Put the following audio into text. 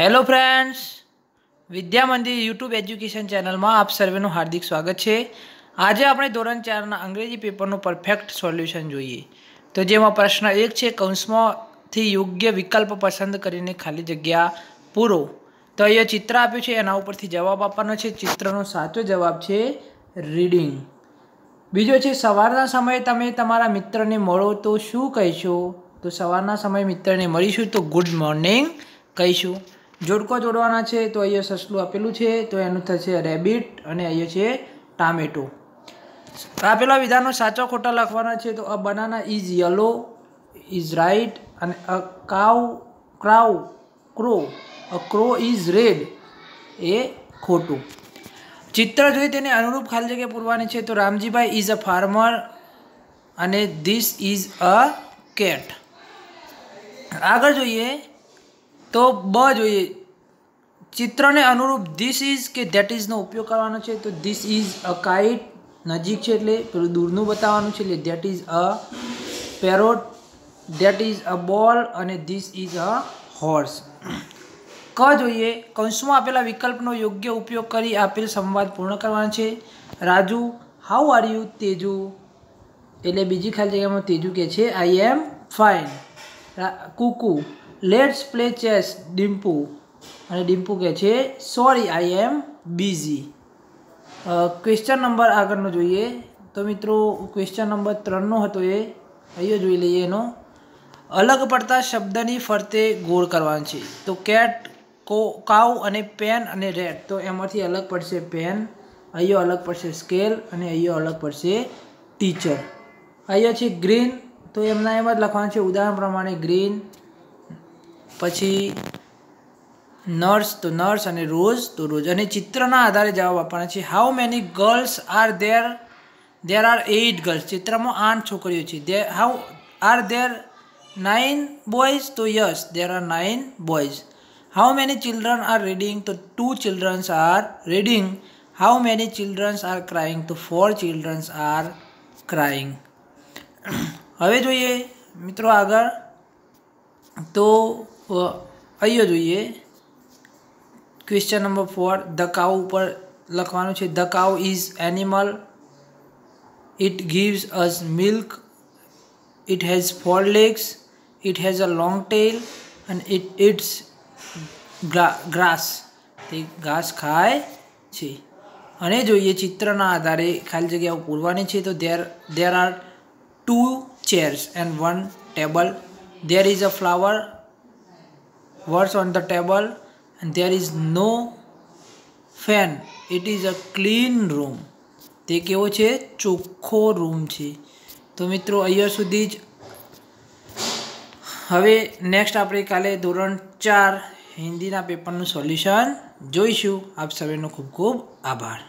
hello friends વિદ્યા મંદિર YouTube education ચેનલમાં આપ સર્વેનું હાર્દિક સ્વાગત છે આજે આપણે ધોરણ ચારના અંગ્રેજી પેપરનું પરફેક્ટ સોલ્યુશન જોઈએ તો જેમાં પ્રશ્ન એક છે કૌંસમાંથી યોગ્ય વિકલ્પ પસંદ કરીને ખાલી જગ્યા પૂરો તો અહીંયા ચિત્ર આપ્યું છે એના ઉપરથી જવાબ આપવાનો છે ચિત્રનો સાચો જવાબ છે રીડિંગ બીજો છે સવારના સમયે તમે તમારા મિત્રને મળો તો શું કહીશો તો સવારના સમયે મિત્રને મળીશું તો ગુડ મોર્નિંગ કહીશું જોડકો જોડવાના છે તો અહીંયા સસલું આપેલું છે તો એનું થશે રેબિટ અને અહીંયા છે ટામેટો આપેલા વિધાનો સાચો ખોટા લખવાના છે તો a banana is yellow is right અને a cow crow crow a crow is red એ ખોટું ચિત્ર જોઈ તેને અનુરૂપ ખાલી જગ્યાએ પૂરવાની છે તો રામજીભાઈ ઇઝ અ ફાર્મર અને ધીસ ઇઝ અ કેટ આગળ જોઈએ તો બ જોઈએ ચિત્રને અનુરૂપ ધીસ ઇઝ કે ધેટ ઇઝનો ઉપયોગ કરવાનો છે તો ધીસ ઇઝ અ કાઇટ નજીક છે એટલે પેલું દૂરનું બતાવવાનું છે એટલે that is a parrot that is a ball અને ધીસ ઇઝ અ હોર્સ ક જોઈએ કૌંસમાં આપેલા વિકલ્પનો યોગ્ય ઉપયોગ કરી આપેલ સંવાદ પૂર્ણ કરવાનો છે Raju how are you Teju એટલે બીજી ખાલી જગ્યામાં તેજુ કહે છે I am fine Kuku let's play chess Dimpu અને ડિમ્પુ કહે છે sorry I am busy question number આગળનો જોઈએ તો મિત્રો ક્વેશ્ચન નંબર ત્રણનો હતો એ અહીંયો જોઈ લઈએ એનો અલગ પડતા શબ્દની ફરતે ગોળ કરવાનો છે તો કેટ કો કાઉ અને પેન અને રેટ તો એમાંથી અલગ પડશે પેન અહીંયો અલગ પડશે સ્કેલ અને અહીંયો અલગ પડશે ટીચર અહીંયા છે ગ્રીન તો એમના એમ જ લખવાનું છે ઉદાહરણ પ્રમાણે ગ્રીન પછી નર્સ તો નર્સ અને રોઝ તો રોઝ અને ચિત્રના આધારે જવાબ આપવાના છે how many girls are there there are eight girls ચિત્રમાં આઠ છોકરીઓ છે they how are there nine boys તો yes there are nine boys how many children are reading તો two childrens are reading how many childrens are crying તો four childrens are crying હવે જોઈએ મિત્રો આગળ તો અહીંયો જોઈએ question number four the cow ઉપર લખવાનું છે the cow is animal it gives as milk it has four legs it has a long tail અને ઇટ ઇટ્સ ગ્રાસ તે ઘાસ ખાય છે અને જોઈએ ચિત્રના આધારે ખાલી જગ્યાઓ પૂરવાની છે તો there there are two chairs and one table there is a flower vase on the table and there is no fan it is a clean room તે કેવો છે ચોખ્ખો રૂમ છે તો મિત્રો અહીંયા સુધી જ હવે નેક્સ્ટ આપણે કાલે ધોરણ ચાર હિન્દીના પેપરનું સોલ્યુશન જોઈશું આપ સર્વેનો ખૂબ ખૂબ આભાર